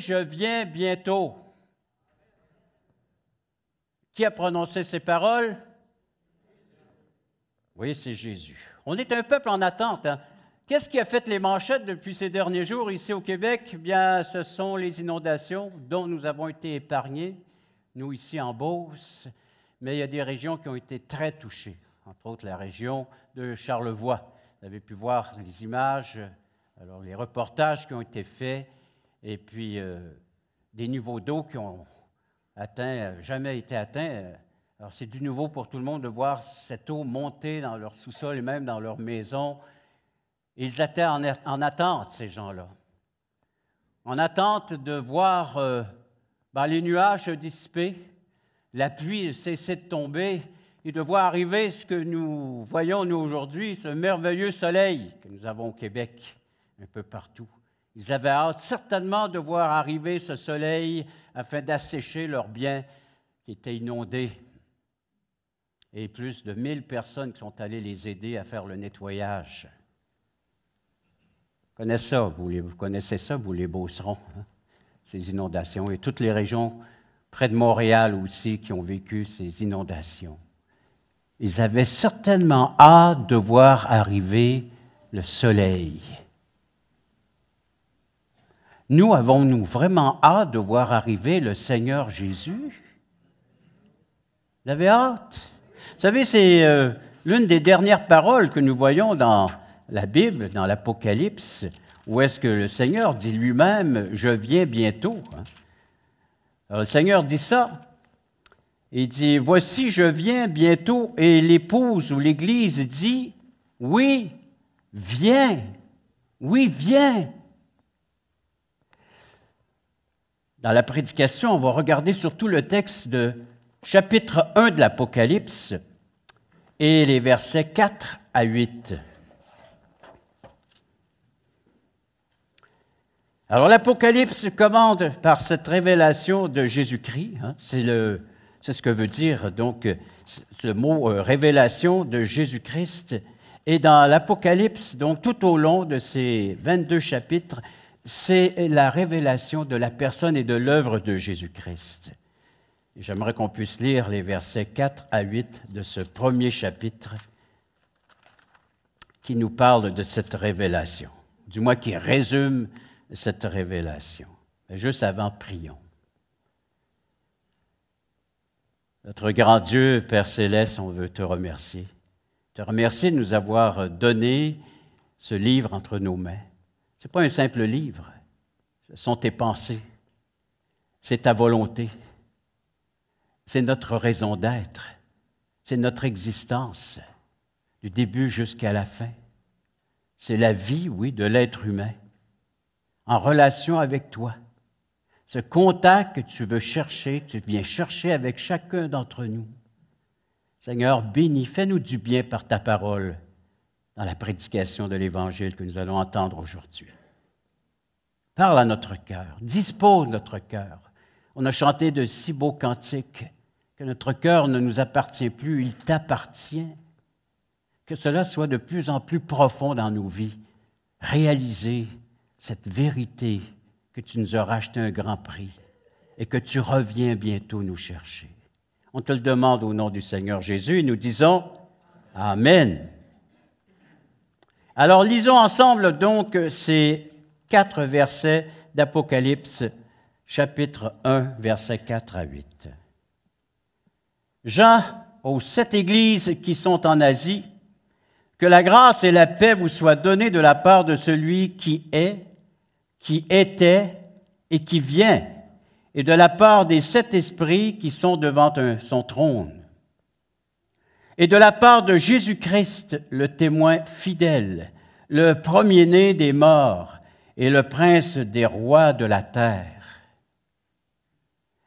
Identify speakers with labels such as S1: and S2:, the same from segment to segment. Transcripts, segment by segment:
S1: je viens bientôt. Qui a prononcé ces paroles? Oui, c'est Jésus. On est un peuple en attente. Hein. Qu'est-ce qui a fait les manchettes depuis ces derniers jours ici au Québec? Eh bien, ce sont les inondations dont nous avons été épargnés, nous ici en Beauce, mais il y a des régions qui ont été très touchées, entre autres la région de Charlevoix. Vous avez pu voir les images, euh, alors les reportages qui ont été faits et puis euh, des niveaux d'eau qui ont atteint, euh, jamais été atteints. Alors c'est du nouveau pour tout le monde de voir cette eau monter dans leur sous-sol et même dans leur maison. Ils étaient en, attente, ces gens-là, en attente de voir euh, ben, les nuages se dissiper, la pluie cesser de tomber et de voir arriver ce que nous voyons, nous, aujourd'hui, ce merveilleux soleil que nous avons au Québec, un peu partout. Ils avaient hâte certainement de voir arriver ce soleil afin d'assécher leurs biens qui étaient inondés. Et plus de mille personnes qui sont allées les aider à faire le nettoyage. Vous connaissez ça, vous, les, vous connaissez ça, vous les hein, ces inondations, et toutes les régions près de Montréal aussi qui ont vécu ces inondations. Ils avaient certainement hâte de voir arriver le soleil. Nous avons-nous vraiment hâte de voir arriver le Seigneur Jésus Vous avez hâte Vous savez, c'est euh, l'une des dernières paroles que nous voyons dans la Bible, dans l'Apocalypse, où est-ce que le Seigneur dit lui-même, je viens bientôt. Hein. Alors, le Seigneur dit ça. Il dit, voici, je viens bientôt. Et l'épouse ou l'Église dit, oui, viens, oui, viens. dans la prédication, on va regarder surtout le texte de chapitre 1 de l'Apocalypse et les versets 4 à 8. Alors l'Apocalypse commande par cette révélation de Jésus-Christ. Hein, c'est, ce que veut dire donc ce mot euh, révélation de Jésus-Christ. Et dans l'Apocalypse, donc tout au long de ces 22 chapitres, c'est la révélation de la personne et de l'œuvre de Jésus-Christ. J'aimerais qu'on puisse lire les versets 4 à 8 de ce premier chapitre qui nous parle de cette révélation, du moins qui résume cette révélation. Juste avant, prions. Notre grand Dieu, Père céleste, on veut te remercier. Te remercier de nous avoir donné ce livre entre nos mains ce n'est pas un simple livre. Ce sont tes pensées. C'est ta volonté. C'est notre raison d'être. C'est notre existence, du début jusqu'à la fin. C'est la vie, oui, de l'être humain, en relation avec toi. Ce contact que tu veux chercher, tu viens chercher avec chacun d'entre nous. Seigneur, bénis, fais-nous du bien par ta parole dans la prédication de l'Évangile que nous allons entendre aujourd'hui. Parle à notre cœur, dispose notre cœur. On a chanté de si beaux cantiques que notre cœur ne nous appartient plus, il t'appartient. Que cela soit de plus en plus profond dans nos vies. Réaliser cette vérité que tu nous as racheté un grand prix et que tu reviens bientôt nous chercher. On te le demande au nom du Seigneur Jésus et nous disons Amen. Alors lisons ensemble donc ces quatre versets d'Apocalypse chapitre 1 versets 4 à 8. Jean aux sept églises qui sont en Asie, que la grâce et la paix vous soient données de la part de celui qui est, qui était et qui vient, et de la part des sept esprits qui sont devant son trône et de la part de Jésus-Christ, le témoin fidèle, le premier-né des morts et le prince des rois de la terre.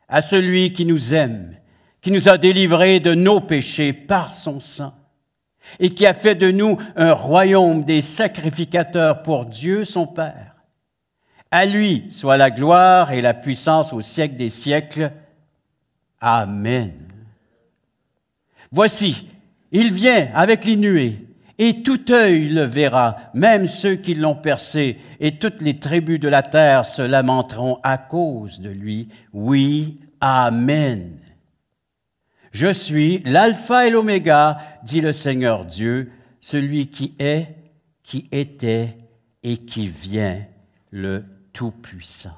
S1: À celui qui nous aime, qui nous a délivrés de nos péchés par son sang, et qui a fait de nous un royaume des sacrificateurs pour Dieu son Père. À lui soit la gloire et la puissance au siècle des siècles. Amen. Voici, il vient avec les nuées, et tout œil le verra, même ceux qui l'ont percé, et toutes les tribus de la terre se lamenteront à cause de lui. Oui, Amen. Je suis l'alpha et l'oméga, dit le Seigneur Dieu, celui qui est, qui était et qui vient, le Tout-Puissant.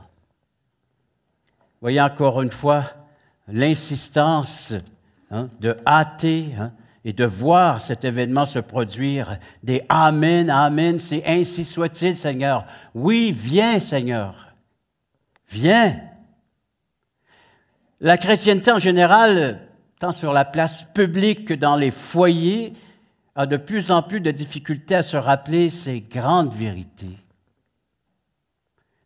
S1: Voyez encore une fois l'insistance hein, de hâter, hein, et de voir cet événement se produire, des Amen, Amen, c'est ainsi soit-il, Seigneur. Oui, viens, Seigneur. Viens. La chrétienté en général, tant sur la place publique que dans les foyers, a de plus en plus de difficultés à se rappeler ces grandes vérités.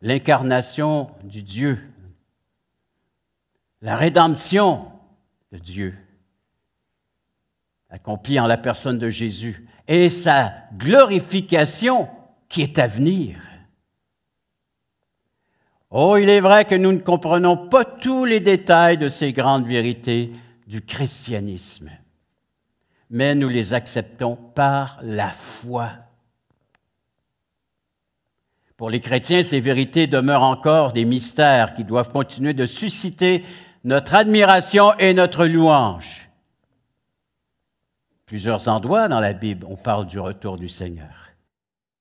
S1: L'incarnation du Dieu, la rédemption de Dieu, accompli en la personne de Jésus, et sa glorification qui est à venir. Oh, il est vrai que nous ne comprenons pas tous les détails de ces grandes vérités du christianisme, mais nous les acceptons par la foi. Pour les chrétiens, ces vérités demeurent encore des mystères qui doivent continuer de susciter notre admiration et notre louange plusieurs endroits dans la Bible, on parle du retour du Seigneur.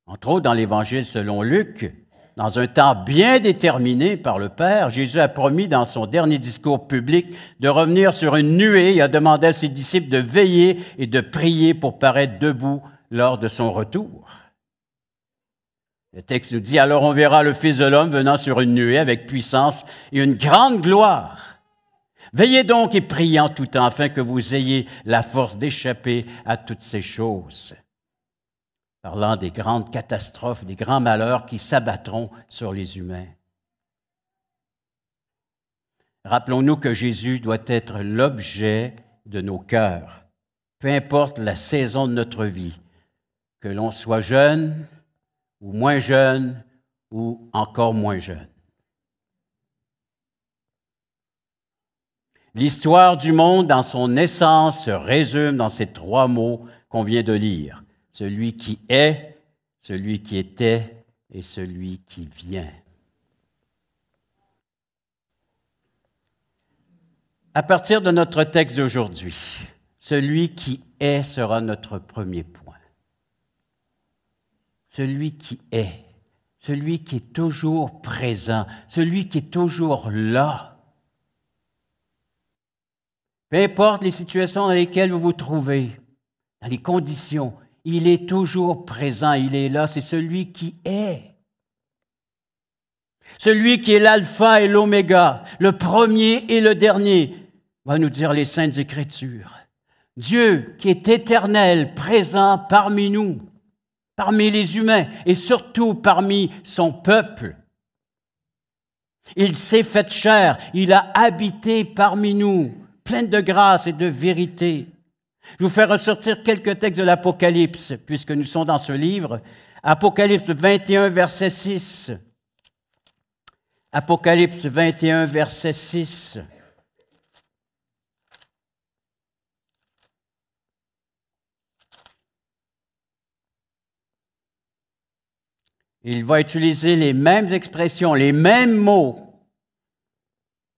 S1: Entre autres, dans l'Évangile selon Luc, dans un temps bien déterminé par le Père, Jésus a promis dans son dernier discours public de revenir sur une nuée et a demandé à ses disciples de veiller et de prier pour paraître debout lors de son retour. Le texte nous dit, alors on verra le Fils de l'homme venant sur une nuée avec puissance et une grande gloire. Veillez donc et priez en tout temps afin que vous ayez la force d'échapper à toutes ces choses, parlant des grandes catastrophes, des grands malheurs qui s'abattront sur les humains. Rappelons-nous que Jésus doit être l'objet de nos cœurs, peu importe la saison de notre vie, que l'on soit jeune ou moins jeune ou encore moins jeune. L'histoire du monde dans son essence se résume dans ces trois mots qu'on vient de lire. Celui qui est, celui qui était et celui qui vient. À partir de notre texte d'aujourd'hui, celui qui est sera notre premier point. Celui qui est, celui qui est toujours présent, celui qui est toujours là, peu importe les situations dans lesquelles vous vous trouvez, dans les conditions, il est toujours présent, il est là, c'est celui qui est. Celui qui est l'alpha et l'oméga, le premier et le dernier, va nous dire les saintes écritures. Dieu qui est éternel, présent parmi nous, parmi les humains et surtout parmi son peuple. Il s'est fait chair, il a habité parmi nous pleine de grâce et de vérité. Je vous fais ressortir quelques textes de l'Apocalypse, puisque nous sommes dans ce livre. Apocalypse 21, verset 6. Apocalypse 21, verset 6. Il va utiliser les mêmes expressions, les mêmes mots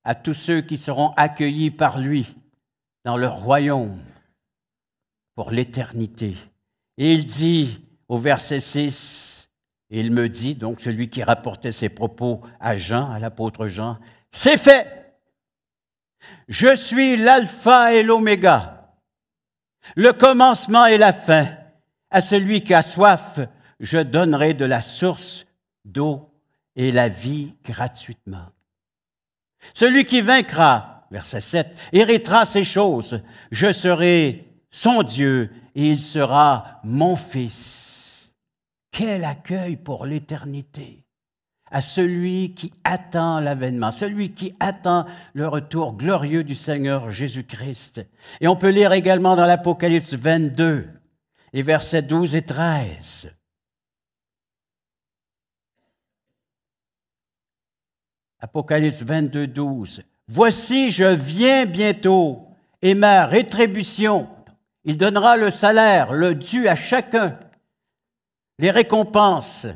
S1: à tous ceux qui seront accueillis par lui dans le royaume pour l'éternité. Et il dit au verset 6, et il me dit, donc celui qui rapportait ses propos à Jean, à l'apôtre Jean, c'est fait. Je suis l'alpha et l'oméga, le commencement et la fin. À celui qui a soif, je donnerai de la source d'eau et la vie gratuitement. Celui qui vaincra, verset 7, héritera ces choses. Je serai son Dieu et il sera mon fils. Quel accueil pour l'éternité à celui qui attend l'avènement, celui qui attend le retour glorieux du Seigneur Jésus-Christ. Et on peut lire également dans l'Apocalypse 22 et versets 12 et 13. Apocalypse 22, 12. Voici, je viens bientôt, et ma rétribution, il donnera le salaire, le dû à chacun, les récompenses,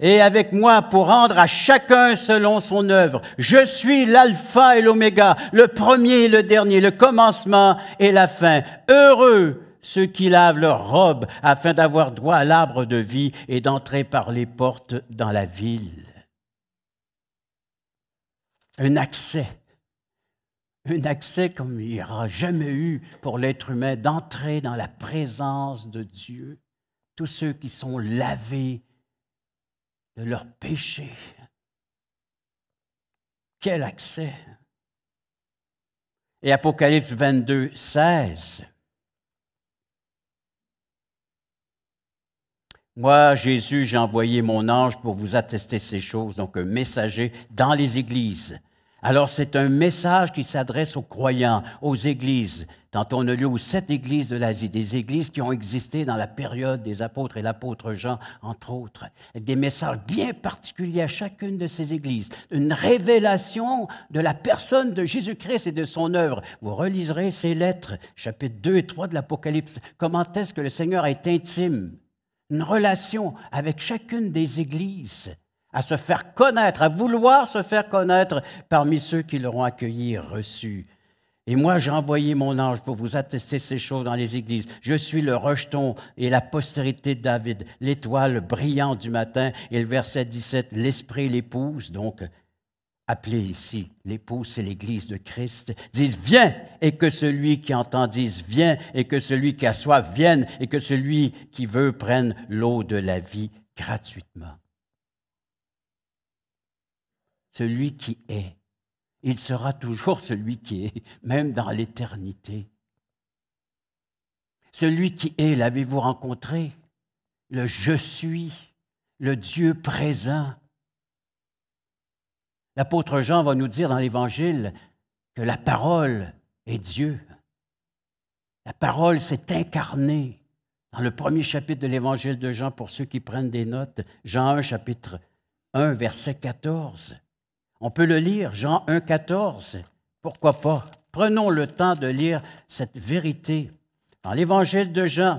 S1: et avec moi pour rendre à chacun selon son œuvre. Je suis l'alpha et l'oméga, le premier et le dernier, le commencement et la fin. Heureux ceux qui lavent leurs robe afin d'avoir droit à l'arbre de vie et d'entrer par les portes dans la ville un accès, un accès comme il n'y aura jamais eu pour l'être humain d'entrer dans la présence de Dieu. Tous ceux qui sont lavés de leurs péchés. Quel accès! Et Apocalypse 22, 16 Moi, Jésus, j'ai envoyé mon ange pour vous attester ces choses, donc un messager dans les églises. Alors c'est un message qui s'adresse aux croyants, aux églises. Tant on a lieu aux sept églises de l'Asie, des églises qui ont existé dans la période des apôtres et l'apôtre Jean, entre autres, des messages bien particuliers à chacune de ces églises, une révélation de la personne de Jésus-Christ et de son œuvre. Vous reliserez ces lettres, chapitres 2 et 3 de l'Apocalypse. Comment est-ce que le Seigneur est intime une relation avec chacune des églises, à se faire connaître, à vouloir se faire connaître parmi ceux qui l'auront accueilli et reçu. Et moi, j'ai envoyé mon ange pour vous attester ces choses dans les églises. Je suis le rejeton et la postérité de David, l'étoile brillante du matin. Et le verset 17, l'esprit l'épouse, donc appelé ici l'épouse, et l'Église de Christ, disent Viens et que celui qui entend dise Viens et que celui qui a soif vienne et que celui qui veut prenne l'eau de la vie gratuitement. Celui qui est, il sera toujours celui qui est, même dans l'éternité. Celui qui est, l'avez-vous rencontré Le Je suis, le Dieu présent L'apôtre Jean va nous dire dans l'Évangile que la parole est Dieu. La parole s'est incarnée dans le premier chapitre de l'Évangile de Jean, pour ceux qui prennent des notes, Jean 1, chapitre 1, verset 14. On peut le lire, Jean 1, 14. Pourquoi pas? Prenons le temps de lire cette vérité. Dans l'Évangile de Jean,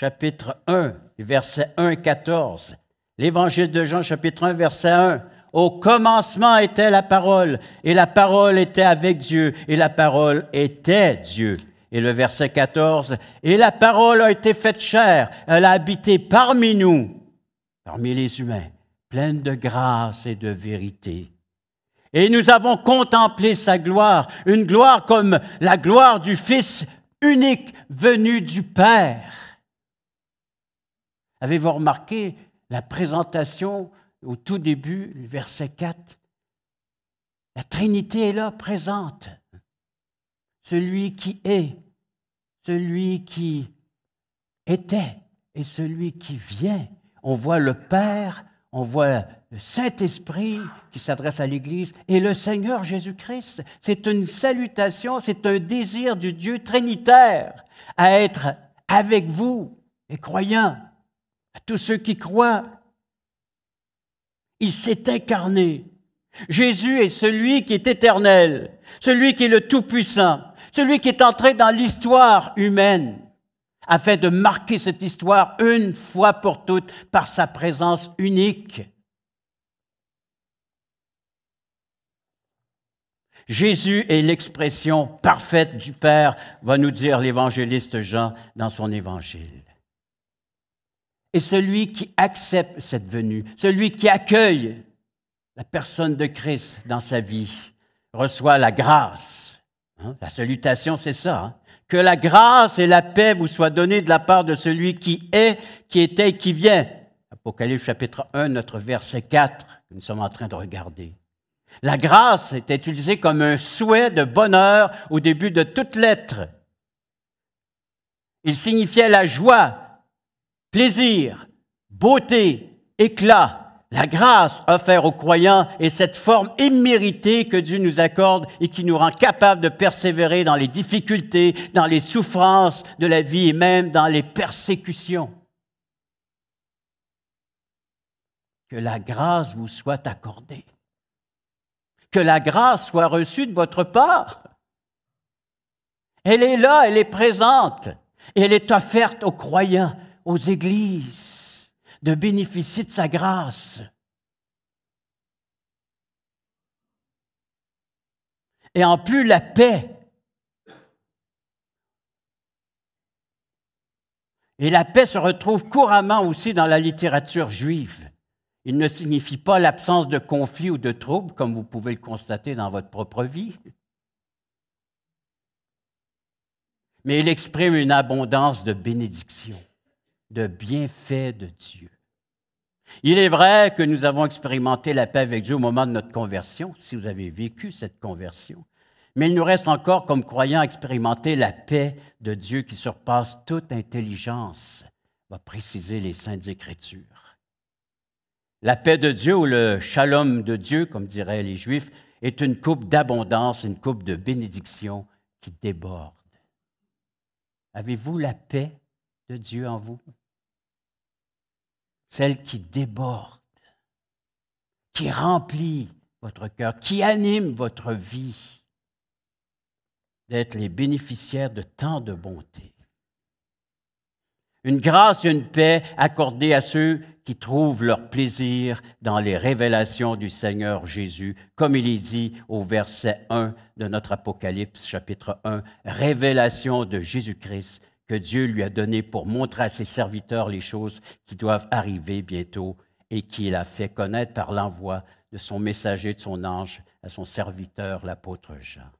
S1: chapitre 1, verset 1, 14. L'évangile de Jean, chapitre 1, verset 1. Au commencement était la parole, et la parole était avec Dieu, et la parole était Dieu. Et le verset 14, et la parole a été faite chair, elle a habité parmi nous, parmi les humains, pleine de grâce et de vérité. Et nous avons contemplé sa gloire, une gloire comme la gloire du Fils unique venu du Père. Avez-vous remarqué la présentation au tout début, verset 4 La Trinité est là, présente. Celui qui est, celui qui était et celui qui vient. On voit le Père, on voit le Saint-Esprit qui s'adresse à l'Église et le Seigneur Jésus-Christ. C'est une salutation, c'est un désir du Dieu trinitaire à être avec vous, les croyants à tous ceux qui croient. Il s'est incarné. Jésus est celui qui est éternel, celui qui est le Tout-Puissant, celui qui est entré dans l'histoire humaine, afin de marquer cette histoire une fois pour toutes par sa présence unique. Jésus est l'expression parfaite du Père, va nous dire l'évangéliste Jean dans son évangile et celui qui accepte cette venue, celui qui accueille la personne de Christ dans sa vie, reçoit la grâce. Hein, la salutation, c'est ça. Hein. Que la grâce et la paix vous soient données de la part de celui qui est, qui était et qui vient. Apocalypse chapitre 1, notre verset 4, que nous sommes en train de regarder. La grâce était utilisée comme un souhait de bonheur au début de toute lettre. Il signifiait la joie, plaisir, beauté, éclat, la grâce offerte aux croyants et cette forme imméritée que Dieu nous accorde et qui nous rend capables de persévérer dans les difficultés, dans les souffrances de la vie et même dans les persécutions. Que la grâce vous soit accordée. Que la grâce soit reçue de votre part. Elle est là, elle est présente et elle est offerte aux croyants aux églises de bénéficier de sa grâce. Et en plus, la paix. Et la paix se retrouve couramment aussi dans la littérature juive. Il ne signifie pas l'absence de conflits ou de troubles, comme vous pouvez le constater dans votre propre vie. Mais il exprime une abondance de bénédictions de bienfaits de Dieu. Il est vrai que nous avons expérimenté la paix avec Dieu au moment de notre conversion, si vous avez vécu cette conversion, mais il nous reste encore, comme croyants, à expérimenter la paix de Dieu qui surpasse toute intelligence, va préciser les saintes Écritures. La paix de Dieu ou le shalom de Dieu, comme diraient les Juifs, est une coupe d'abondance, une coupe de bénédiction qui déborde. Avez-vous la paix de Dieu en vous? celle qui déborde, qui remplit votre cœur, qui anime votre vie, d'être les bénéficiaires de tant de bonté. Une grâce et une paix accordées à ceux qui trouvent leur plaisir dans les révélations du Seigneur Jésus, comme il est dit au verset 1 de notre Apocalypse chapitre 1, révélation de Jésus-Christ que Dieu lui a donné pour montrer à ses serviteurs les choses qui doivent arriver bientôt et qu'il a fait connaître par l'envoi de son messager, de son ange, à son serviteur, l'apôtre Jean.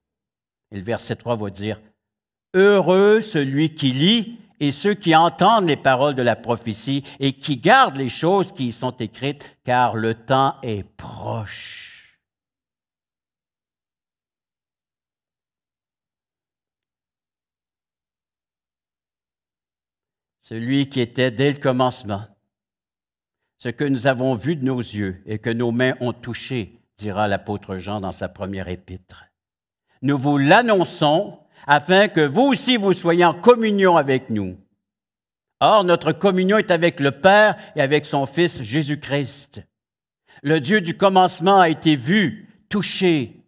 S1: Et le verset 3 va dire, Heureux celui qui lit et ceux qui entendent les paroles de la prophétie et qui gardent les choses qui y sont écrites, car le temps est proche. celui qui était dès le commencement, ce que nous avons vu de nos yeux et que nos mains ont touché, dira l'apôtre Jean dans sa première épître. Nous vous l'annonçons afin que vous aussi vous soyez en communion avec nous. Or, notre communion est avec le Père et avec son Fils Jésus-Christ. Le Dieu du commencement a été vu, touché,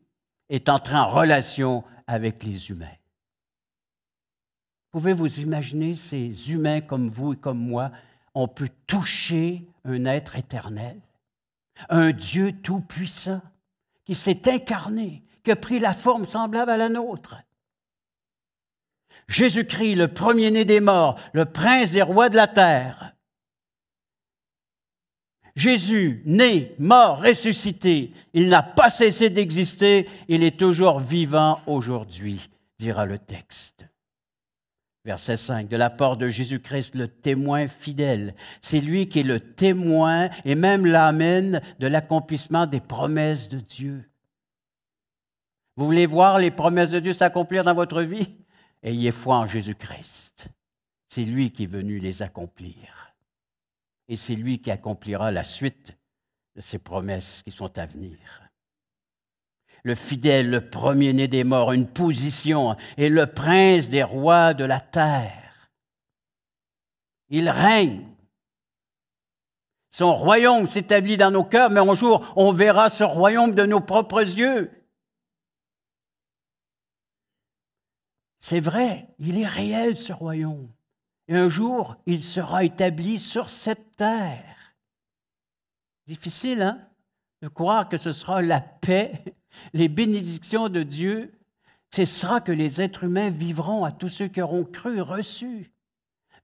S1: est entré en relation avec les humains. Pouvez vous imaginer ces humains comme vous et comme moi, on peut toucher un être éternel, un Dieu tout-puissant qui s'est incarné, qui a pris la forme semblable à la nôtre. Jésus-Christ, le premier-né des morts, le prince et roi de la terre. Jésus, né, mort, ressuscité, il n'a pas cessé d'exister, il est toujours vivant aujourd'hui, dira le texte. Verset 5, de la part de Jésus-Christ, le témoin fidèle. C'est lui qui est le témoin et même l'amène de l'accomplissement des promesses de Dieu. Vous voulez voir les promesses de Dieu s'accomplir dans votre vie? Ayez foi en Jésus-Christ. C'est lui qui est venu les accomplir. Et c'est lui qui accomplira la suite de ces promesses qui sont à venir le fidèle, le premier-né des morts, une position, et le prince des rois de la terre. Il règne. Son royaume s'établit dans nos cœurs, mais un jour, on verra ce royaume de nos propres yeux. C'est vrai, il est réel ce royaume. Et un jour, il sera établi sur cette terre. Difficile, hein? de croire que ce sera la paix, les bénédictions de Dieu, ce sera que les êtres humains vivront à tous ceux qui auront cru, reçu,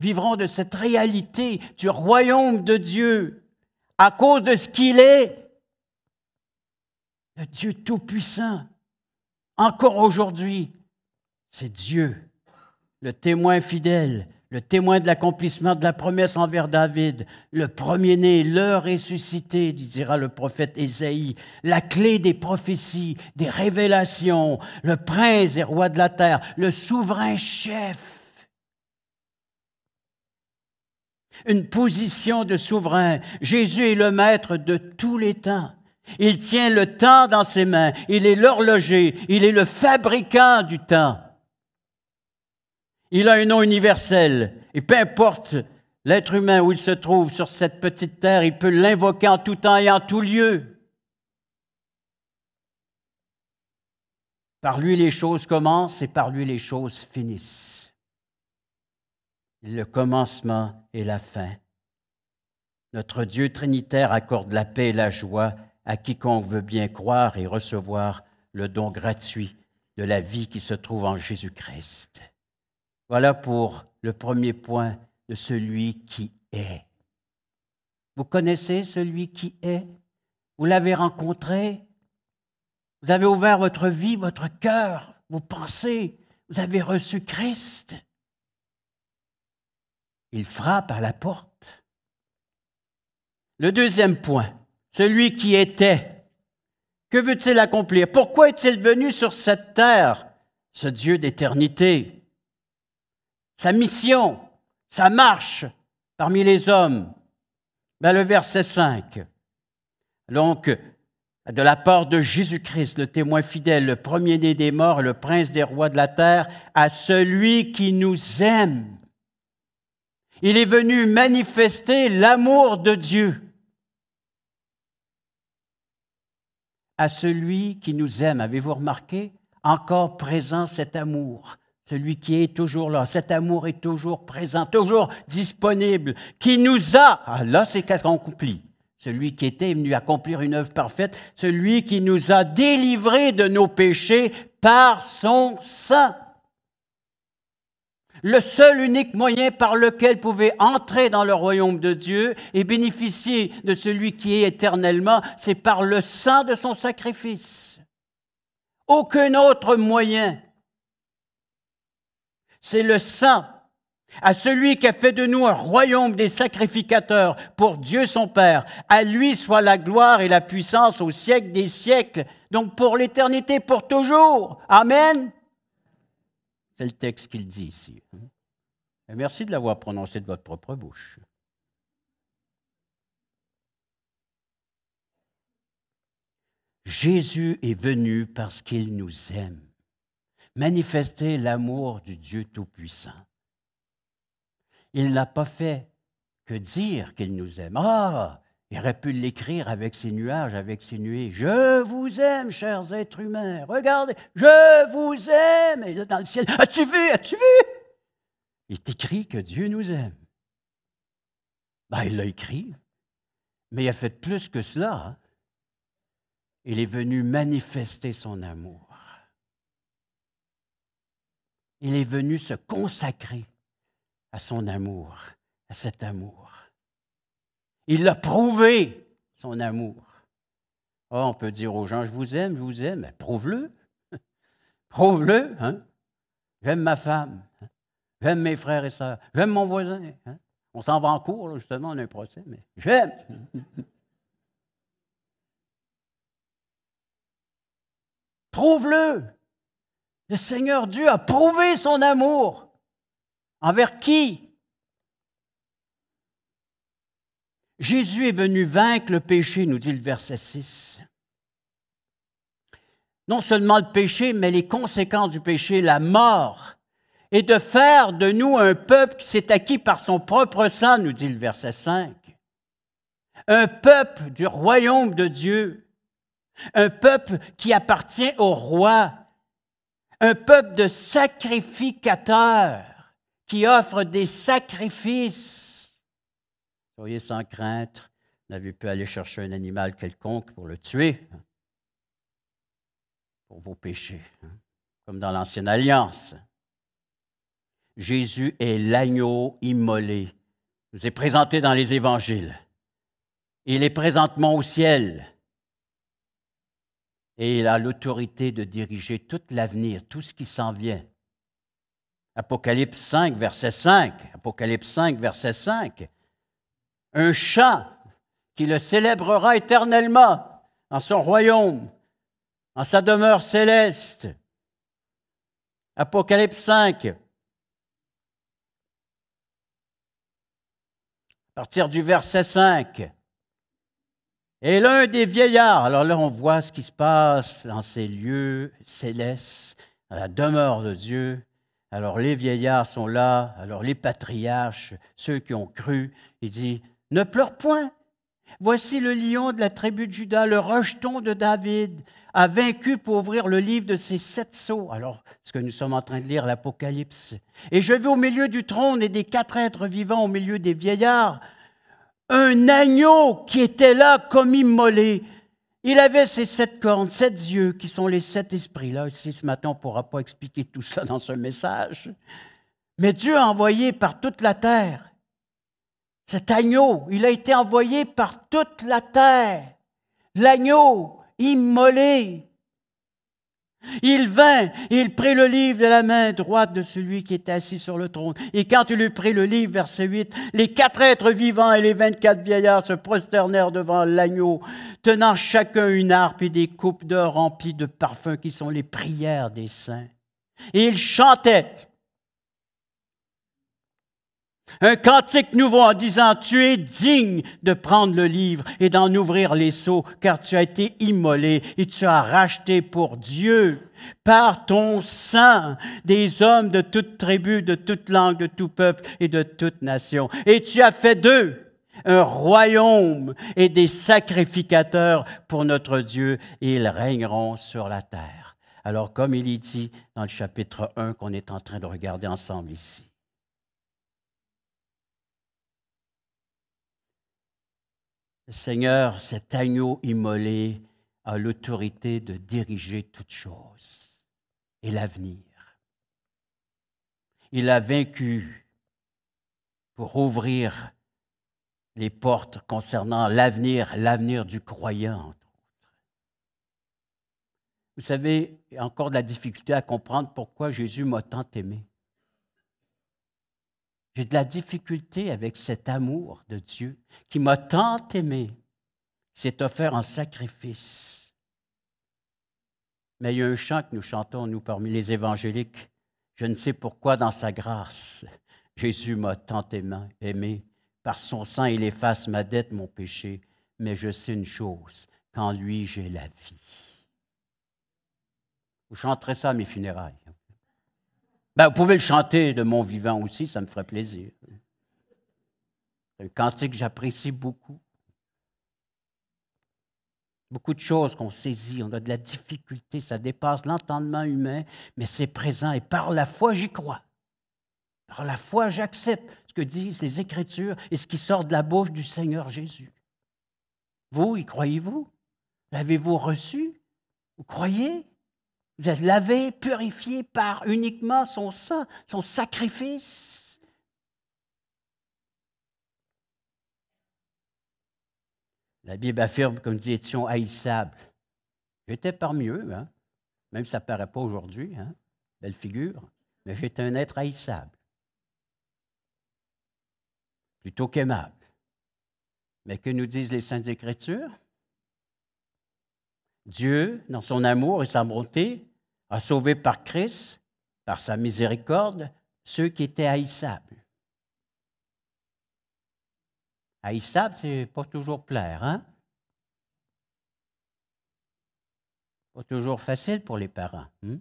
S1: vivront de cette réalité du royaume de Dieu à cause de ce qu'il est, le Dieu Tout-Puissant. Encore aujourd'hui, c'est Dieu, le témoin fidèle, le témoin de l'accomplissement de la promesse envers David, le premier-né, le ressuscité, dira le prophète Esaïe. la clé des prophéties, des révélations, le prince et roi de la terre, le souverain chef. Une position de souverain. Jésus est le maître de tous les temps. Il tient le temps dans ses mains. Il est l'horloger. Il est le fabricant du temps. Il a un nom universel. Et peu importe l'être humain où il se trouve sur cette petite terre, il peut l'invoquer en tout temps et en tout lieu. Par lui les choses commencent et par lui les choses finissent. Le commencement et la fin. Notre Dieu Trinitaire accorde la paix et la joie à quiconque veut bien croire et recevoir le don gratuit de la vie qui se trouve en Jésus-Christ. Voilà pour le premier point de celui qui est. Vous connaissez celui qui est Vous l'avez rencontré Vous avez ouvert votre vie, votre cœur, vos pensées Vous avez reçu Christ Il frappe à la porte. Le deuxième point, celui qui était. Que veut-il accomplir Pourquoi est-il venu sur cette terre, ce Dieu d'éternité sa mission, sa marche parmi les hommes. Ben, le verset 5, donc, de la part de Jésus-Christ, le témoin fidèle, le premier-né des morts, le prince des rois de la terre, à celui qui nous aime. Il est venu manifester l'amour de Dieu à celui qui nous aime. Avez-vous remarqué encore présent cet amour celui qui est toujours là, cet amour est toujours présent, toujours disponible, qui nous a, ah là c'est qu'on accompli, celui qui était venu accomplir une œuvre parfaite, celui qui nous a délivrés de nos péchés par son sang. Le seul unique moyen par lequel pouvait entrer dans le royaume de Dieu et bénéficier de celui qui est éternellement, c'est par le sang de son sacrifice. Aucun autre moyen c'est le Saint, à celui qui a fait de nous un royaume des sacrificateurs pour Dieu son Père. À lui soit la gloire et la puissance au siècle des siècles, donc pour l'éternité, pour toujours. Amen. C'est le texte qu'il dit ici. merci de l'avoir prononcé de votre propre bouche. Jésus est venu parce qu'il nous aime manifester l'amour du Dieu Tout-Puissant. Il n'a pas fait que dire qu'il nous aime. Ah, il aurait pu l'écrire avec ses nuages, avec ses nuées. Je vous aime, chers êtres humains. Regardez, je vous aime. Et dans le ciel, as-tu vu, as-tu vu? Il écrit que Dieu nous aime. Ben, il l'a écrit, mais il a fait plus que cela. Il est venu manifester son amour. Il est venu se consacrer à son amour, à cet amour. Il a prouvé son amour. Ah, on peut dire aux gens, je vous aime, je vous aime, mais prouve-le. prouve-le. Hein. J'aime ma femme. Hein. J'aime mes frères et sœurs. J'aime mon voisin. Hein. On s'en va en cours, justement, on a un procès, mais j'aime. Prouve-le. Le Seigneur Dieu a prouvé son amour. Envers qui Jésus est venu vaincre le péché, nous dit le verset 6. Non seulement le péché, mais les conséquences du péché, la mort, et de faire de nous un peuple qui s'est acquis par son propre sang, nous dit le verset 5. Un peuple du royaume de Dieu, un peuple qui appartient au roi, un peuple de sacrificateurs qui offre des sacrifices. Soyez sans crainte, n'avez pu aller chercher un animal quelconque pour le tuer, hein, pour vos péchés, hein, comme dans l'Ancienne Alliance. Jésus est l'agneau immolé, Vous nous est présenté dans les évangiles. Il est présentement au ciel et il a l'autorité de diriger tout l'avenir, tout ce qui s'en vient. Apocalypse 5, verset 5. Apocalypse 5, verset 5. Un chat qui le célébrera éternellement dans son royaume, en sa demeure céleste. Apocalypse 5. À partir du verset 5. Et l'un des vieillards, alors là on voit ce qui se passe dans ces lieux célestes, à la demeure de Dieu. Alors les vieillards sont là, alors les patriarches, ceux qui ont cru, il dit, ne pleure point, voici le lion de la tribu de Judas, le rejeton de David, a vaincu pour ouvrir le livre de ses sept sceaux. Alors, ce que nous sommes en train de lire, l'Apocalypse. Et je vis au milieu du trône et des quatre êtres vivants, au milieu des vieillards, un agneau qui était là comme immolé. Il avait ses sept cornes, sept yeux, qui sont les sept esprits. Là, aussi, ce matin, on ne pourra pas expliquer tout ça dans ce message. Mais Dieu a envoyé par toute la terre. Cet agneau, il a été envoyé par toute la terre. L'agneau immolé, il vint, il prit le livre de la main droite de celui qui était assis sur le trône. Et quand il eut pris le livre, verset 8, les quatre êtres vivants et les vingt-quatre vieillards se prosternèrent devant l'agneau, tenant chacun une harpe et des coupes d'or remplies de parfums qui sont les prières des saints. Et ils chantaient, un cantique nouveau en disant, tu es digne de prendre le livre et d'en ouvrir les seaux, car tu as été immolé et tu as racheté pour Dieu par ton sang des hommes de toute tribu, de toute langue, de tout peuple et de toute nation. Et tu as fait d'eux un royaume et des sacrificateurs pour notre Dieu, et ils régneront sur la terre. Alors comme il y dit dans le chapitre 1 qu'on est en train de regarder ensemble ici. Seigneur, cet agneau immolé a l'autorité de diriger toutes choses et l'avenir. Il a vaincu pour ouvrir les portes concernant l'avenir, l'avenir du croyant, entre autres. Vous savez, il y a encore de la difficulté à comprendre pourquoi Jésus m'a tant aimé. J'ai de la difficulté avec cet amour de Dieu qui m'a tant aimé, s'est offert en sacrifice. Mais il y a un chant que nous chantons, nous, parmi les évangéliques. Je ne sais pourquoi, dans sa grâce, Jésus m'a tant aimé. Par son sang, il efface ma dette, mon péché. Mais je sais une chose, qu'en lui, j'ai la vie. Vous chanterez ça à mes funérailles. Hein. Ben, vous pouvez le chanter de mon vivant aussi, ça me ferait plaisir. C'est un cantique que j'apprécie beaucoup. Beaucoup de choses qu'on saisit, on a de la difficulté, ça dépasse l'entendement humain, mais c'est présent et par la foi, j'y crois. Par la foi, j'accepte ce que disent les Écritures et ce qui sort de la bouche du Seigneur Jésus. Vous, y croyez-vous? L'avez-vous reçu? Vous croyez? Vous êtes lavé, purifié par uniquement son sang, son sacrifice. La Bible affirme comme dit étions haïssables. J'étais parmi eux, hein. même si ça ne paraît pas aujourd'hui, hein. belle figure, mais j'étais un être haïssable, plutôt qu'aimable. Mais que nous disent les Saintes Écritures? Dieu, dans son amour et sa bonté, a sauvé par Christ, par sa miséricorde, ceux qui étaient haïssables. Haïssable, c'est pas toujours plaire, hein? Pas toujours facile pour les parents. Hein?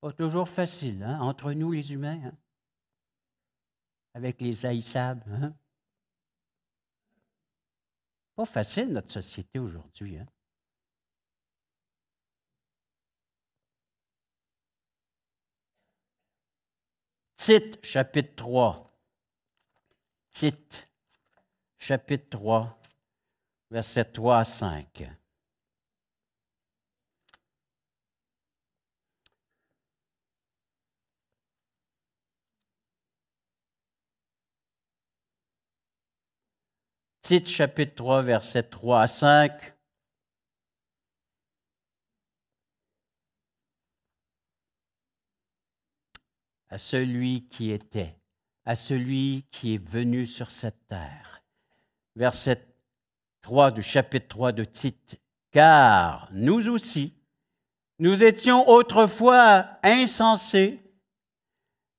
S1: Pas toujours facile, hein? Entre nous, les humains, hein? avec les haïssables, hein? Pas facile, notre société aujourd'hui, hein? Tite, chapitre 3. Tite, chapitre 3, verset 3 à 5. Tite, chapitre 3, verset 3 à 5. à celui qui était, à celui qui est venu sur cette terre. Verset 3 du chapitre 3 de Tite. Car nous aussi, nous étions autrefois insensés,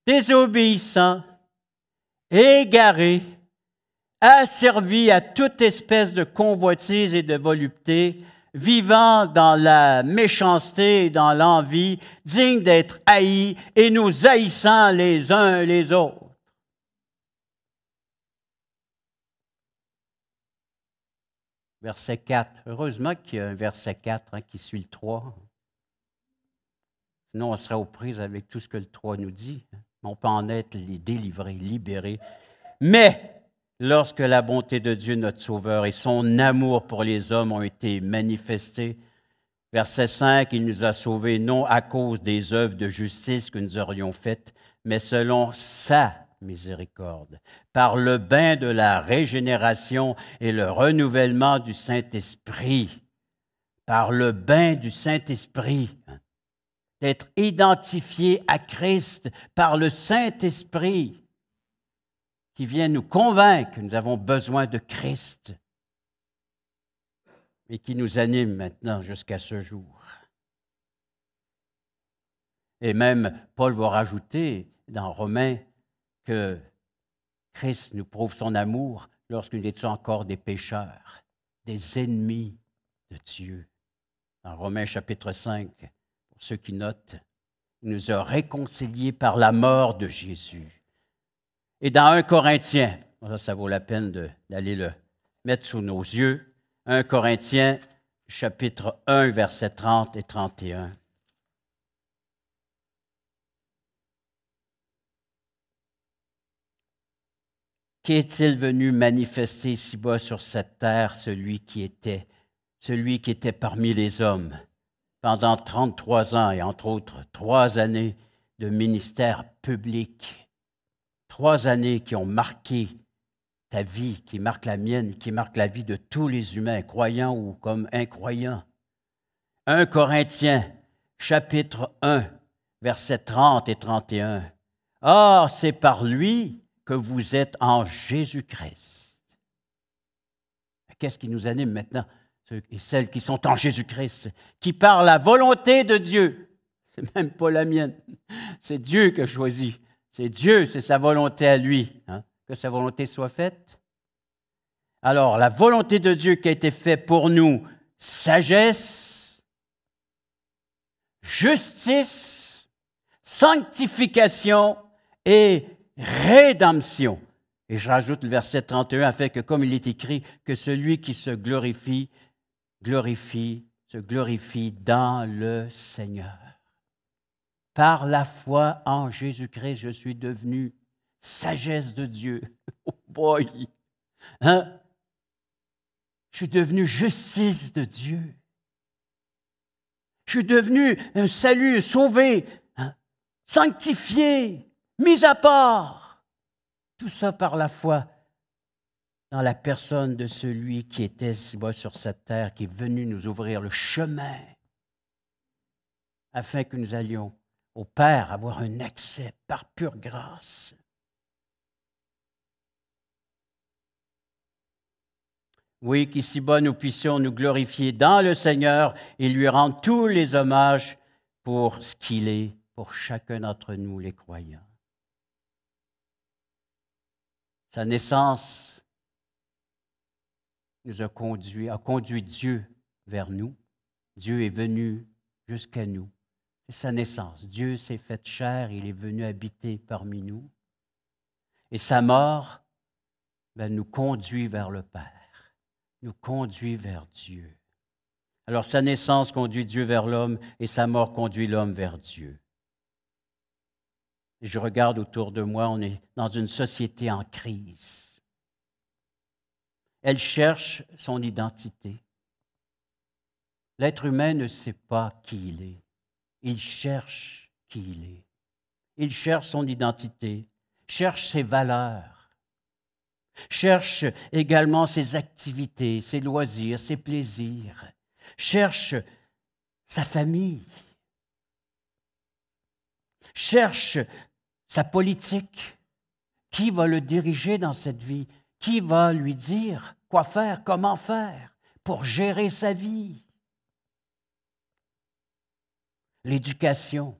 S1: désobéissants, égarés, asservis à toute espèce de convoitise et de volupté, vivant dans la méchanceté dans l'envie, dignes d'être haïs et nous haïssant les uns les autres. Verset 4. Heureusement qu'il y a un verset 4 hein, qui suit le 3. Sinon, on sera aux prises avec tout ce que le 3 nous dit. on peut en être délivré, libéré. Mais lorsque la bonté de Dieu, notre Sauveur, et son amour pour les hommes ont été manifestés, verset 5, il nous a sauvés non à cause des œuvres de justice que nous aurions faites, mais selon sa miséricorde, par le bain de la régénération et le renouvellement du Saint-Esprit, par le bain du Saint-Esprit, d'être identifié à Christ par le Saint-Esprit qui viennent nous convaincre que nous avons besoin de Christ et qui nous anime maintenant jusqu'à ce jour. Et même Paul va rajouter dans Romains que Christ nous prouve son amour lorsque nous étions encore des pécheurs, des ennemis de Dieu. Dans Romains chapitre 5, pour ceux qui notent, nous a réconciliés par la mort de Jésus. Et dans 1 Corinthiens, ça, vaut la peine d'aller le mettre sous nos yeux. 1 Corinthiens, chapitre 1, versets 30 et 31. Qu'est-il venu manifester ici-bas sur cette terre celui qui était, celui qui était parmi les hommes pendant 33 ans et entre autres trois années de ministère public? trois années qui ont marqué ta vie, qui marquent la mienne, qui marquent la vie de tous les humains, croyants ou comme incroyants. 1 Corinthiens, chapitre 1, versets 30 et 31. Or, c'est par lui que vous êtes en Jésus-Christ. Qu'est-ce qui nous anime maintenant, ceux et celles qui sont en Jésus-Christ, qui par la volonté de Dieu, c'est même pas la mienne, c'est Dieu qui a choisi c'est Dieu, c'est sa volonté à lui, hein, que sa volonté soit faite. Alors, la volonté de Dieu qui a été faite pour nous, sagesse, justice, sanctification et rédemption. Et je rajoute le verset 31 afin que, comme il est écrit, que celui qui se glorifie, glorifie, se glorifie dans le Seigneur. Par la foi en Jésus-Christ, je suis devenu sagesse de Dieu. Oh boy! Hein? Je suis devenu justice de Dieu. Je suis devenu un salut, sauvé, hein? sanctifié, mis à part. Tout ça par la foi dans la personne de celui qui était sur cette terre, qui est venu nous ouvrir le chemin afin que nous allions au Père, avoir un accès par pure grâce. Oui, qu'ici-bas nous puissions nous glorifier dans le Seigneur et lui rendre tous les hommages pour ce qu'il est pour chacun d'entre nous, les croyants. Sa naissance nous a conduit, a conduit Dieu vers nous. Dieu est venu jusqu'à nous sa naissance. Dieu s'est fait chair, il est venu habiter parmi nous. Et sa mort ben, nous conduit vers le Père, nous conduit vers Dieu. Alors sa naissance conduit Dieu vers l'homme et sa mort conduit l'homme vers Dieu. je regarde autour de moi, on est dans une société en crise. Elle cherche son identité. L'être humain ne sait pas qui il est. Il cherche qui il est. Il cherche son identité, cherche ses valeurs, cherche également ses activités, ses loisirs, ses plaisirs, cherche sa famille, cherche sa politique. Qui va le diriger dans cette vie? Qui va lui dire quoi faire, comment faire pour gérer sa vie? l'éducation.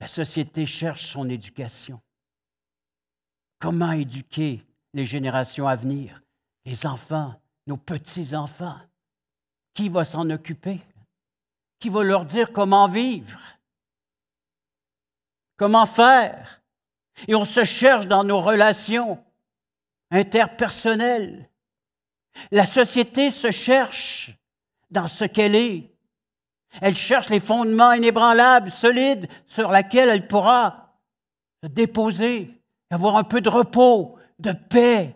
S1: La société cherche son éducation. Comment éduquer les générations à venir, les enfants, nos petits-enfants? Qui va s'en occuper? Qui va leur dire comment vivre? Comment faire? Et on se cherche dans nos relations interpersonnelles. La société se cherche dans ce qu'elle est. Elle cherche les fondements inébranlables, solides, sur lesquels elle pourra se déposer, avoir un peu de repos, de paix.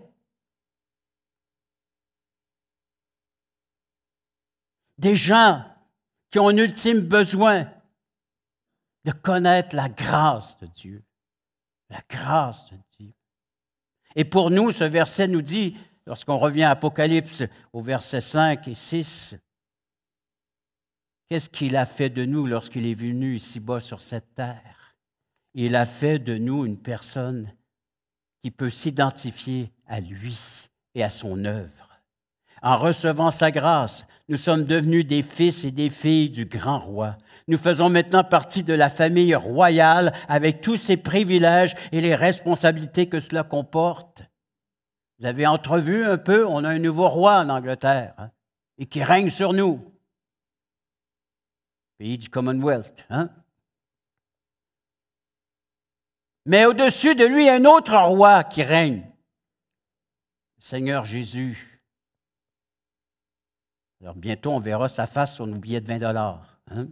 S1: Des gens qui ont un ultime besoin de connaître la grâce de Dieu. La grâce de Dieu. Et pour nous, ce verset nous dit, lorsqu'on revient à Apocalypse au verset 5 et 6, Qu'est-ce qu'il a fait de nous lorsqu'il est venu ici-bas sur cette terre? Il a fait de nous une personne qui peut s'identifier à lui et à son œuvre. En recevant sa grâce, nous sommes devenus des fils et des filles du grand roi. Nous faisons maintenant partie de la famille royale avec tous ses privilèges et les responsabilités que cela comporte. Vous avez entrevu un peu, on a un nouveau roi en Angleterre hein, et qui règne sur nous pays du Commonwealth. Hein? Mais au-dessus de lui, un autre roi qui règne, le Seigneur Jésus. Alors bientôt, on verra sa face sur nos billets de 20 dollars. Hein.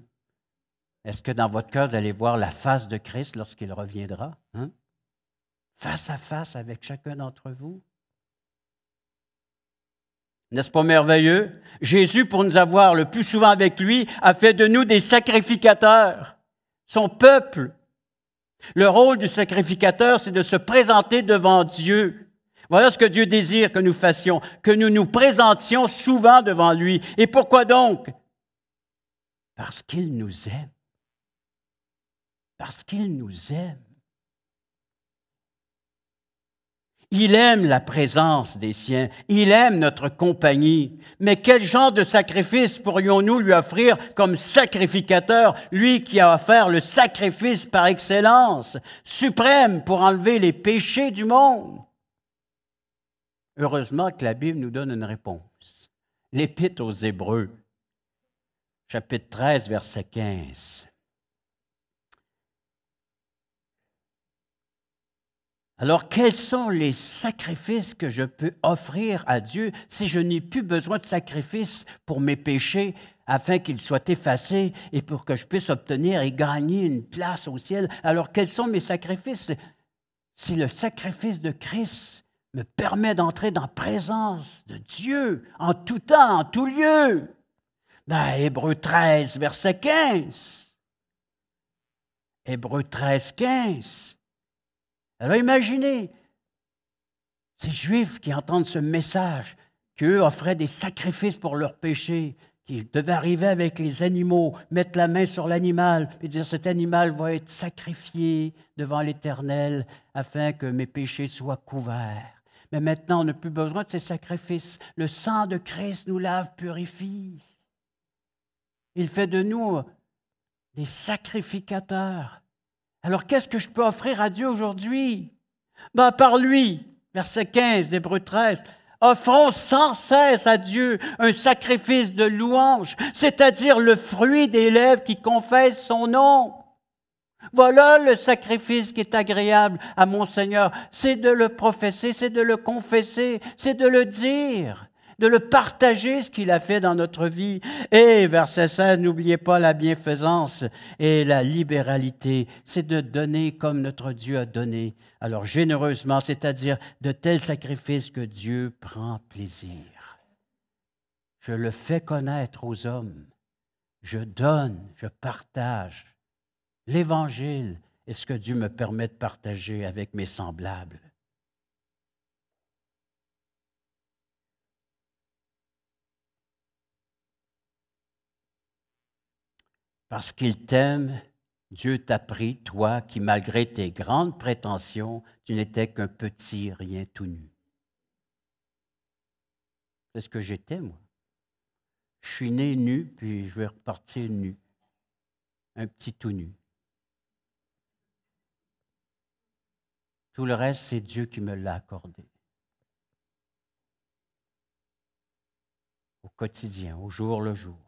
S1: Est-ce que dans votre cœur, vous allez voir la face de Christ lorsqu'il reviendra? Hein? Face à face avec chacun d'entre vous? N'est-ce pas merveilleux? Jésus, pour nous avoir le plus souvent avec lui, a fait de nous des sacrificateurs, son peuple. Le rôle du sacrificateur, c'est de se présenter devant Dieu. Voilà ce que Dieu désire que nous fassions, que nous nous présentions souvent devant lui. Et pourquoi donc? Parce qu'il nous aime. Parce qu'il nous aime. Il aime la présence des siens, il aime notre compagnie. Mais quel genre de sacrifice pourrions-nous lui offrir comme sacrificateur, lui qui a offert le sacrifice par excellence, suprême pour enlever les péchés du monde Heureusement que la Bible nous donne une réponse. L'Épître aux Hébreux, chapitre 13, verset 15. Alors, quels sont les sacrifices que je peux offrir à Dieu si je n'ai plus besoin de sacrifices pour mes péchés afin qu'ils soient effacés et pour que je puisse obtenir et gagner une place au ciel? Alors, quels sont mes sacrifices si le sacrifice de Christ me permet d'entrer dans la présence de Dieu en tout temps, en tout lieu? Ben, Hébreu 13, verset 15. Hébreu 13, 15. Alors imaginez ces Juifs qui entendent ce message, qu'eux offraient des sacrifices pour leurs péchés, qui devaient arriver avec les animaux, mettre la main sur l'animal et dire cet animal va être sacrifié devant l'Éternel afin que mes péchés soient couverts. Mais maintenant, on n'a plus besoin de ces sacrifices. Le sang de Christ nous lave, purifie. Il fait de nous des sacrificateurs alors qu'est-ce que je peux offrir à Dieu aujourd'hui ben, Par lui, verset 15 d'Hébreu 13, offrons sans cesse à Dieu un sacrifice de louange, c'est-à-dire le fruit des lèvres qui confessent son nom. Voilà le sacrifice qui est agréable à mon Seigneur, c'est de le professer, c'est de le confesser, c'est de le dire de le partager ce qu'il a fait dans notre vie. Et verset 16, n'oubliez pas la bienfaisance et la libéralité, c'est de donner comme notre Dieu a donné, alors généreusement, c'est-à-dire de tels sacrifices que Dieu prend plaisir. Je le fais connaître aux hommes, je donne, je partage l'Évangile est ce que Dieu me permet de partager avec mes semblables. Parce qu'il t'aime, Dieu t'a pris, toi qui, malgré tes grandes prétentions, tu n'étais qu'un petit rien tout nu. C'est ce que j'étais, moi. Je suis né nu, puis je vais repartir nu. Un petit tout nu. Tout le reste, c'est Dieu qui me l'a accordé. Au quotidien, au jour le jour.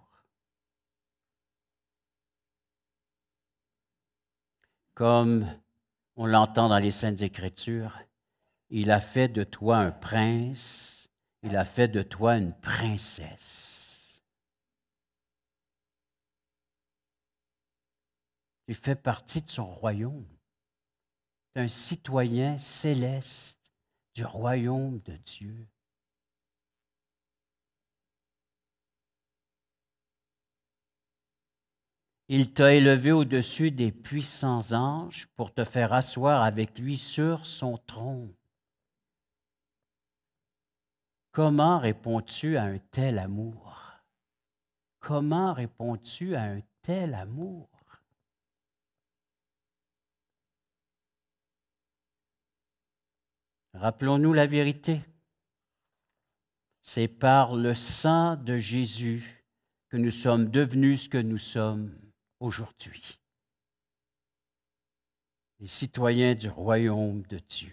S1: comme on l'entend dans les Saintes Écritures, il a fait de toi un prince, il a fait de toi une princesse. Tu fais partie de son royaume. d'un citoyen céleste du royaume de Dieu. Il t'a élevé au-dessus des puissants anges pour te faire asseoir avec lui sur son trône. Comment réponds-tu à un tel amour? Comment réponds-tu à un tel amour? Rappelons-nous la vérité. C'est par le sang de Jésus que nous sommes devenus ce que nous sommes aujourd'hui. Les citoyens du royaume de Dieu.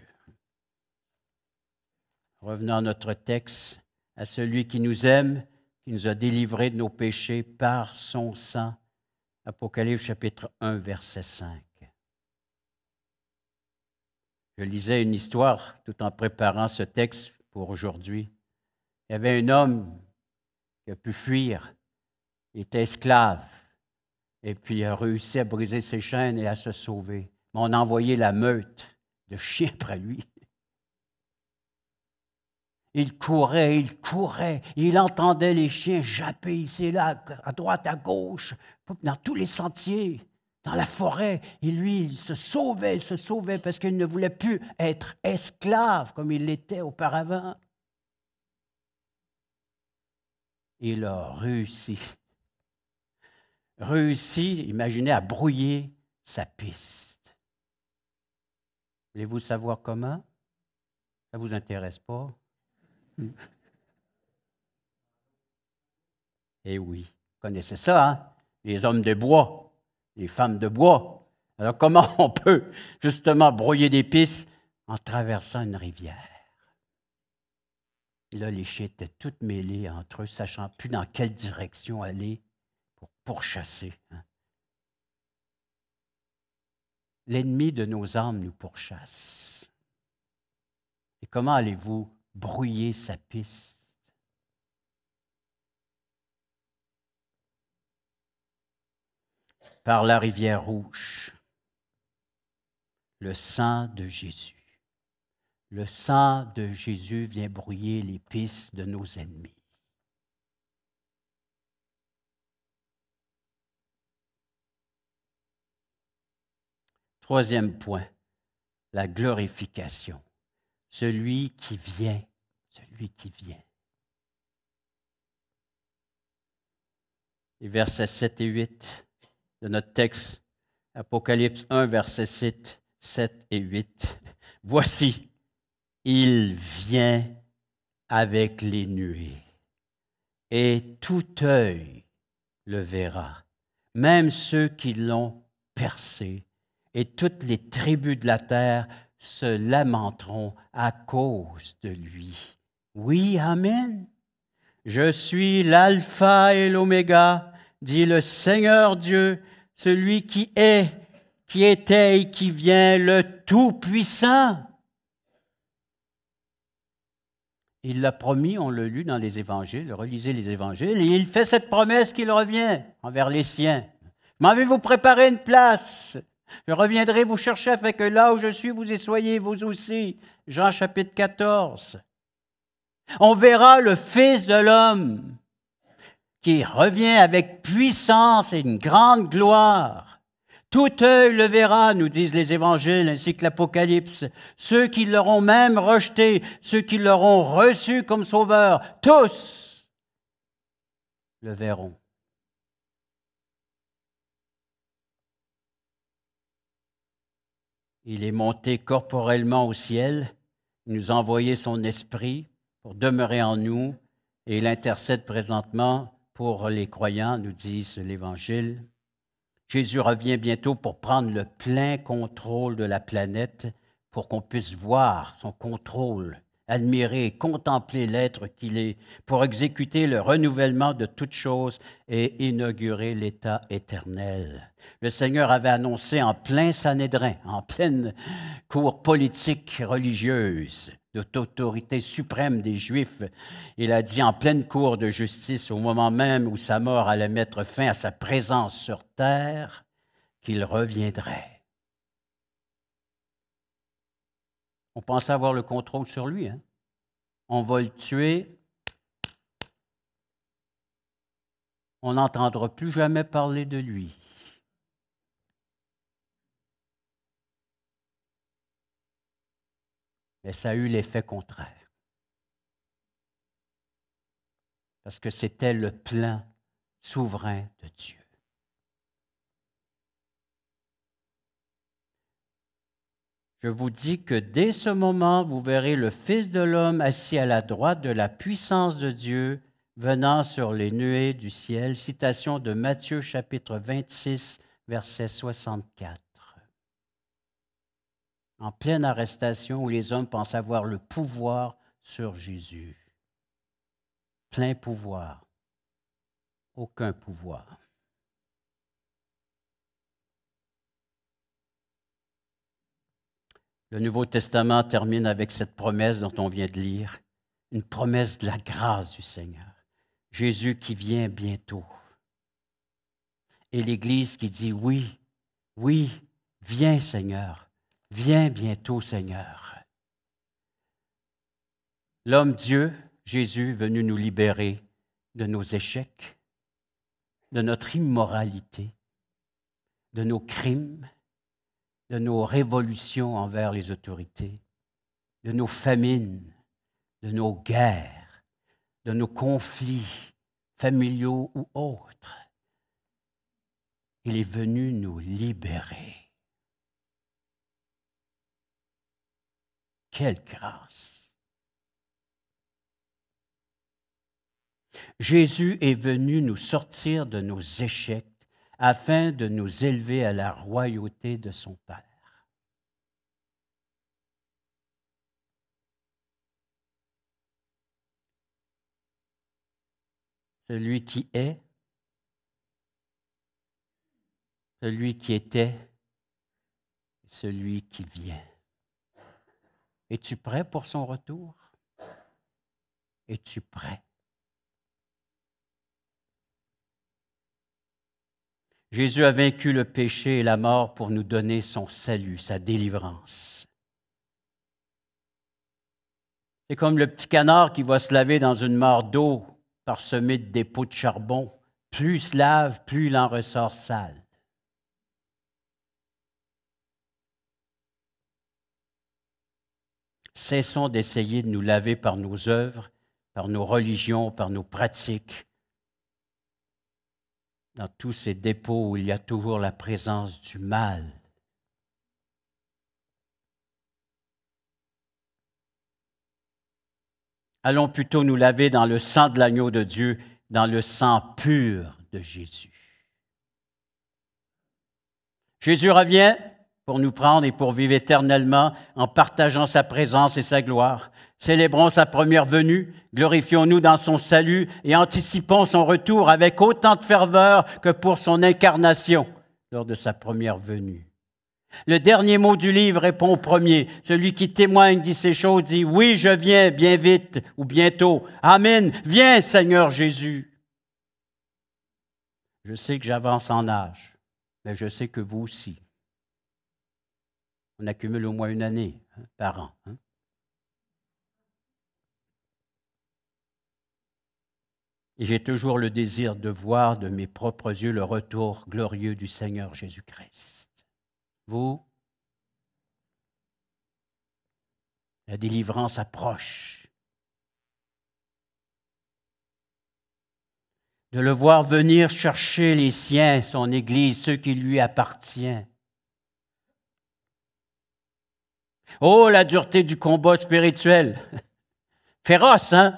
S1: Revenons à notre texte, à celui qui nous aime, qui nous a délivrés de nos péchés par son sang. Apocalypse chapitre 1, verset 5. Je lisais une histoire tout en préparant ce texte pour aujourd'hui. Il y avait un homme qui a pu fuir, il était esclave et puis a réussi à briser ses chaînes et à se sauver. on a envoyé la meute de chiens après lui. Il courait, il courait, il entendait les chiens japper ici et là, à droite, à gauche, dans tous les sentiers, dans la forêt. Et lui, il se sauvait, il se sauvait parce qu'il ne voulait plus être esclave comme il l'était auparavant. Il a réussi réussi, imaginez, à brouiller sa piste. Voulez-vous savoir comment Ça ne vous intéresse pas Eh oui, vous connaissez ça, hein les hommes de bois, les femmes de bois. Alors comment on peut justement brouiller des pistes en traversant une rivière? Et là, les chiens étaient toutes mêlés entre eux, sachant plus dans quelle direction aller. Pourchasser. Hein. L'ennemi de nos âmes nous pourchasse. Et comment allez-vous brouiller sa piste? Par la rivière rouge, le sang de Jésus. Le sang de Jésus vient brouiller les pistes de nos ennemis. Troisième point, la glorification. Celui qui vient, celui qui vient. Les versets 7 et 8 de notre texte, Apocalypse 1, versets 7, 7 et 8. Voici, il vient avec les nuées, et tout œil le verra, même ceux qui l'ont percé et toutes les tribus de la terre se lamenteront à cause de lui. Oui, Amen. Je suis l'alpha et l'oméga, dit le Seigneur Dieu, celui qui est, qui était et qui vient, le Tout-Puissant. Il l'a promis, on le lut dans les évangiles, relisez les évangiles, et il fait cette promesse qu'il revient envers les siens. M'avez-vous préparé une place je reviendrai vous chercher afin que là où je suis, vous y soyez, vous aussi. Jean chapitre 14. On verra le Fils de l'homme qui revient avec puissance et une grande gloire. Tout œil le verra, nous disent les évangiles ainsi que l'Apocalypse. Ceux qui l'auront même rejeté, ceux qui l'auront reçu comme sauveur, tous le verront. Il est monté corporellement au ciel, nous a envoyé son esprit pour demeurer en nous, et il intercède présentement pour les croyants, nous dit l'Évangile. Jésus revient bientôt pour prendre le plein contrôle de la planète, pour qu'on puisse voir son contrôle, admirer, et contempler l'être qu'il est, pour exécuter le renouvellement de toutes choses et inaugurer l'état éternel. Le Seigneur avait annoncé en plein Sanhédrin, en pleine cour politique religieuse, de l'autorité suprême des Juifs. Il a dit en pleine cour de justice, au moment même où sa mort allait mettre fin à sa présence sur terre, qu'il reviendrait. On pense avoir le contrôle sur lui. Hein. On va le tuer. On n'entendra plus jamais parler de lui. mais ça a eu l'effet contraire. Parce que c'était le plan souverain de Dieu. Je vous dis que dès ce moment, vous verrez le Fils de l'homme assis à la droite de la puissance de Dieu, venant sur les nuées du ciel. Citation de Matthieu chapitre 26, verset 64 en pleine arrestation où les hommes pensent avoir le pouvoir sur Jésus. Plein pouvoir. Aucun pouvoir. Le Nouveau Testament termine avec cette promesse dont on vient de lire, une promesse de la grâce du Seigneur. Jésus qui vient bientôt. Et l'Église qui dit oui, oui, viens Seigneur, Viens bientôt, Seigneur. L'homme Dieu, Jésus, venu nous libérer de nos échecs, de notre immoralité, de nos crimes, de nos révolutions envers les autorités, de nos famines, de nos guerres, de nos conflits familiaux ou autres. Il est venu nous libérer. Quelle grâce! Jésus est venu nous sortir de nos échecs afin de nous élever à la royauté de son Père. Celui qui est, celui qui était, celui qui vient. Es-tu prêt pour son retour? Es-tu prêt? Jésus a vaincu le péché et la mort pour nous donner son salut, sa délivrance. C'est comme le petit canard qui va se laver dans une mare d'eau parsemée de dépôts de charbon. Plus il se lave, plus il en ressort sale. Cessons d'essayer de nous laver par nos œuvres, par nos religions, par nos pratiques. Dans tous ces dépôts où il y a toujours la présence du mal. Allons plutôt nous laver dans le sang de l'agneau de Dieu, dans le sang pur de Jésus. Jésus revient, pour nous prendre et pour vivre éternellement en partageant sa présence et sa gloire. Célébrons sa première venue, glorifions-nous dans son salut et anticipons son retour avec autant de ferveur que pour son incarnation lors de sa première venue. Le dernier mot du livre répond au premier. Celui qui témoigne dit ces choses dit Oui, je viens bien vite ou bientôt. Amen. Viens, Seigneur Jésus. Je sais que j'avance en âge, mais je sais que vous aussi on accumule au moins une année hein, par an. Hein. Et j'ai toujours le désir de voir de mes propres yeux le retour glorieux du Seigneur Jésus-Christ. Vous, la délivrance approche. De le voir venir chercher les siens, son Église, ceux qui lui appartiennent. Oh, la dureté du combat spirituel. Féroce, hein?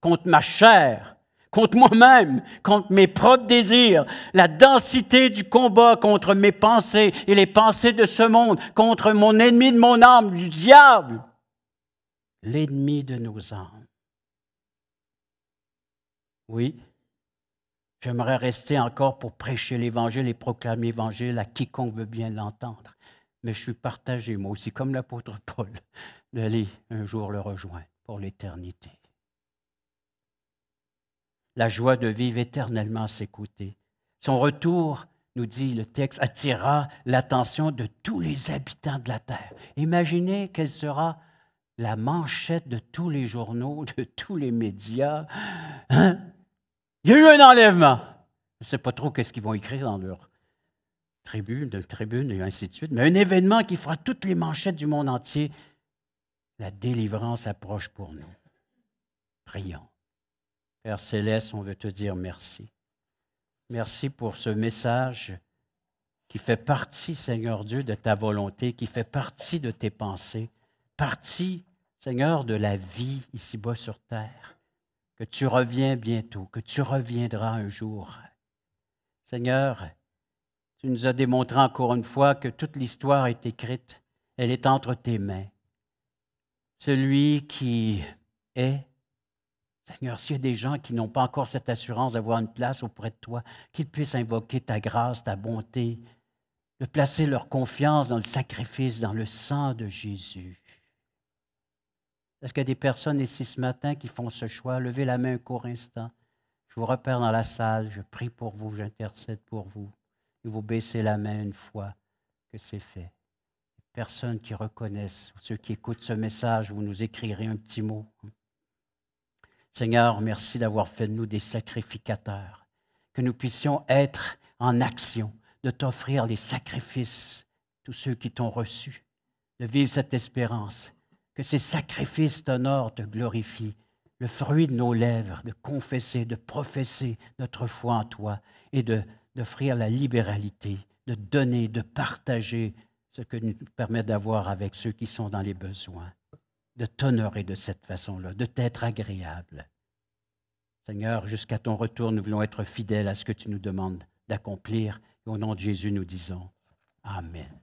S1: Contre ma chair, contre moi-même, contre mes propres désirs, la densité du combat contre mes pensées et les pensées de ce monde, contre mon ennemi de mon âme, du diable, l'ennemi de nos âmes. Oui, j'aimerais rester encore pour prêcher l'Évangile et proclamer l'Évangile à quiconque veut bien l'entendre mais je suis partagé, moi aussi, comme l'apôtre Paul, d'aller un jour le rejoindre pour l'éternité. La joie de vivre éternellement à ses côtés. Son retour, nous dit le texte, attira l'attention de tous les habitants de la terre. Imaginez quelle sera la manchette de tous les journaux, de tous les médias. Hein? Il y a eu un enlèvement. Je ne sais pas trop qu'est-ce qu'ils vont écrire dans leur tribune, de tribune, et ainsi de suite. Mais un événement qui fera toutes les manchettes du monde entier, la délivrance approche pour nous. Prions. Père céleste, on veut te dire merci. Merci pour ce message qui fait partie, Seigneur Dieu, de ta volonté, qui fait partie de tes pensées, partie, Seigneur, de la vie ici-bas sur terre, que tu reviens bientôt, que tu reviendras un jour. Seigneur, tu nous as démontré encore une fois que toute l'histoire est écrite, elle est entre tes mains. Celui qui est, Seigneur, s'il y a des gens qui n'ont pas encore cette assurance d'avoir une place auprès de toi, qu'ils puissent invoquer ta grâce, ta bonté, de placer leur confiance dans le sacrifice, dans le sang de Jésus. Est-ce qu'il y a des personnes ici ce matin qui font ce choix? Levez la main un court instant. Je vous repère dans la salle, je prie pour vous, j'intercède pour vous vous baissez la main une fois que c'est fait. Personne qui reconnaisse, ceux qui écoutent ce message, vous nous écrirez un petit mot. Seigneur, merci d'avoir fait de nous des sacrificateurs, que nous puissions être en action, de t'offrir les sacrifices, tous ceux qui t'ont reçu, de vivre cette espérance, que ces sacrifices t'honorent, te glorifient, le fruit de nos lèvres, de confesser, de professer notre foi en toi et de d'offrir la libéralité, de donner, de partager ce que nous permet d'avoir avec ceux qui sont dans les besoins, de t'honorer de cette façon-là, de t'être agréable. Seigneur, jusqu'à ton retour, nous voulons être fidèles à ce que tu nous demandes d'accomplir. Au nom de Jésus, nous disons Amen.